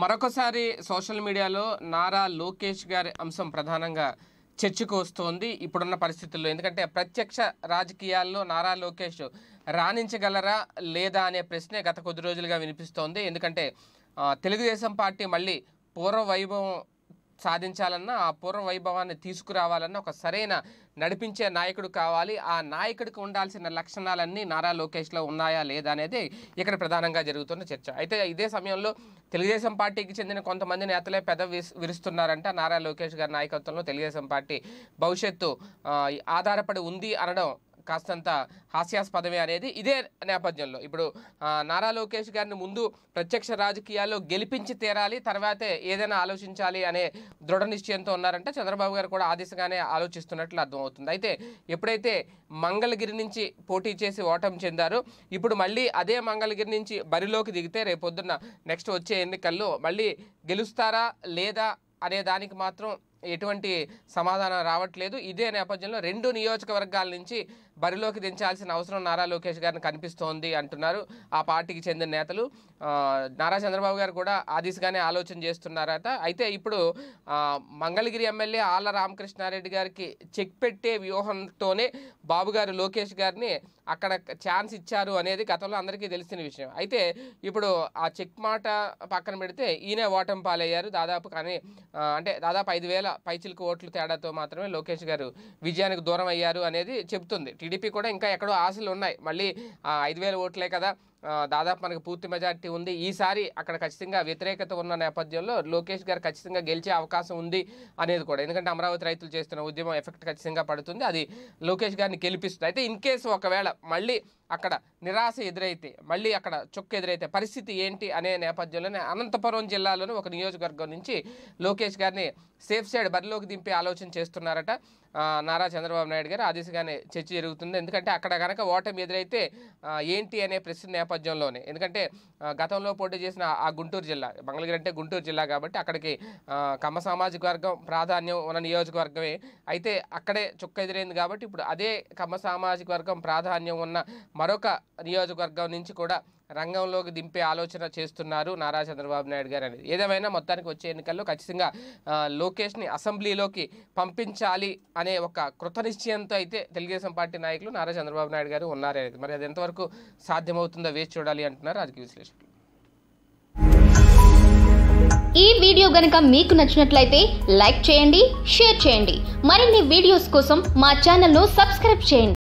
మరొకసారి సోషల్ మీడియాలో నారా లోకేష్ గారి అంశం ప్రధానంగా చర్చకు వస్తోంది ఇప్పుడున్న పరిస్థితుల్లో ఎందుకంటే ప్రత్యక్ష రాజకీయాల్లో నారా లోకేష్ రాణించగలరా లేదా అనే ప్రశ్నే గత కొద్ది రోజులుగా వినిపిస్తోంది ఎందుకంటే తెలుగుదేశం పార్టీ మళ్ళీ పూర్వ వైభవం సాధించాలన్నా ఆ పూర్వ వైభవాన్ని తీసుకురావాలన్నా ఒక సరైన నడిపించే నాయకుడు కావాలి ఆ నాయకుడికి ఉండాల్సిన లక్షణాలన్నీ నారా లోకేష్లో ఉన్నాయా లేదా అనేది ఇక్కడ ప్రధానంగా జరుగుతున్న చర్చ అయితే ఇదే సమయంలో తెలుగుదేశం పార్టీకి చెందిన కొంతమంది నేతలే పెద్ద విరుస్తున్నారంట నారా లోకేష్ గారి నాయకత్వంలో తెలుగుదేశం పార్టీ భవిష్యత్తు ఆధారపడి ఉంది అనడం కాస్తంత హాస్యాస్పదమే అనేది ఇదే నేపథ్యంలో ఇప్పుడు నారా లోకేష్ గారిని ముందు ప్రత్యక్ష రాజకీయాల్లో గెలిపించి తీరాలి తర్వాతే ఏదైనా ఆలోచించాలి అనే దృఢ నిశ్చయంతో ఉన్నారంటే చంద్రబాబు గారు కూడా ఆ దిశగానే ఆలోచిస్తున్నట్లు అర్థమవుతుంది అయితే ఎప్పుడైతే మంగళగిరి నుంచి పోటీ చేసి ఓటమి చెందారు ఇప్పుడు మళ్ళీ అదే మంగళగిరి నుంచి బరిలోకి దిగితే రేపొద్దున నెక్స్ట్ వచ్చే ఎన్నికల్లో మళ్ళీ గెలుస్తారా లేదా అనే దానికి మాత్రం ఎటువంటి సమాధానం రావట్లేదు ఇదే నేపథ్యంలో రెండు నియోజకవర్గాల నుంచి బరిలోకి దించాల్సిన అవసరం నారా లోకేష్ గారిని కనిపిస్తోంది అంటున్నారు ఆ పార్టీకి చెందిన నేతలు నారా చంద్రబాబు గారు కూడా ఆ దిశగానే ఆలోచన చేస్తున్నారట అయితే ఇప్పుడు మంగళగిరి ఎమ్మెల్యే ఆళ్ళ రామకృష్ణారెడ్డి గారికి చెక్ పెట్టే వ్యూహంతోనే బాబు గారు లోకేష్ గారిని అక్కడ ఛాన్స్ ఇచ్చారు అనేది గతంలో అందరికీ తెలిసిన విషయం అయితే ఇప్పుడు ఆ చెక్ మాట పక్కన పెడితే ఈయనే ఓటమి పాలయ్యారు దాదాపు కానీ అంటే దాదాపు ఐదు వేల పైచిలకు ఓట్లు తేడాతో మాత్రమే లోకేష్ గారు విజయానికి దూరం అయ్యారు అనేది చెబుతుంది టీడీపీ కూడా ఇంకా ఎక్కడో ఆశలు ఉన్నాయి మళ్ళీ ఐదు వేల ఓట్లే కదా దాదాపు మనకు పూర్తి మెజార్టీ ఉంది ఈసారి అక్కడ ఖచ్చితంగా వ్యతిరేకత ఉన్న నేపథ్యంలో లోకేష్ గారు ఖచ్చితంగా గెలిచే అవకాశం ఉంది అనేది కూడా ఎందుకంటే అమరావతి రైతులు చేస్తున్న ఉద్యమం ఎఫెక్ట్ ఖచ్చితంగా పడుతుంది అది లోకేష్ గారిని గెలిపిస్తుంది అయితే ఇన్ కేసు ఒకవేళ మళ్ళీ అక్కడ నిరాశ ఎదురైతే మళ్ళీ అక్కడ చొక్క ఎదురైతే పరిస్థితి ఏంటి అనే నేపథ్యంలోనే అనంతపురం జిల్లాలోని ఒక నియోజకవర్గం నుంచి లోకేష్ గారిని సేఫ్ సైడ్ బరిలోకి దింపే ఆలోచన చేస్తున్నారట నారా చంద్రబాబు నాయుడు గారు ఆ దిశగానే చర్చ జరుగుతుంది ఎందుకంటే అక్కడ కనుక ఓటమి ఎదురైతే ఏంటి అనే ప్రశ్న నేపథ్యంలోనే ఎందుకంటే గతంలో పోటీ చేసిన ఆ గుంటూరు జిల్లా మంగళగిరి అంటే గుంటూరు జిల్లా కాబట్టి అక్కడికి కమ్మ సామాజిక వర్గం ప్రాధాన్యం ఉన్న నియోజకవర్గమే అయితే అక్కడే చుక్క ఎదురైంది కాబట్టి ఇప్పుడు అదే కమ్మ సామాజిక వర్గం ప్రాధాన్యం ఉన్న మరొక నియోజకవర్గం నుంచి కూడా రంగంలోకి దింపే ఆలోచన చేస్తున్నారు నారా చంద్రబాబు నాయుడు గారు అనేది ఏదేమైనా మొత్తానికి వచ్చే ఎన్నికల్లో ఖచ్చితంగా లోకేష్ని అసెంబ్లీలోకి పంపించాలి అనే ఒక కృత నిశ్చయంతో అయితే తెలుగుదేశం పార్టీ నాయకులు నారా చంద్రబాబు నాయుడు గారు ఉన్నారనేది మరి అది ఎంతవరకు సాధ్యమవుతుందో వేచి చూడాలి అంటున్నారు రాజకీయ విశ్లేషకులు ఈ వీడియో గనక మీకు నచ్చినట్లయితే లైక్ చేయండి షేర్ చేయండి మరిన్ని వీడియోస్ కోసం మా ఛానల్ను సబ్స్క్రైబ్ చేయండి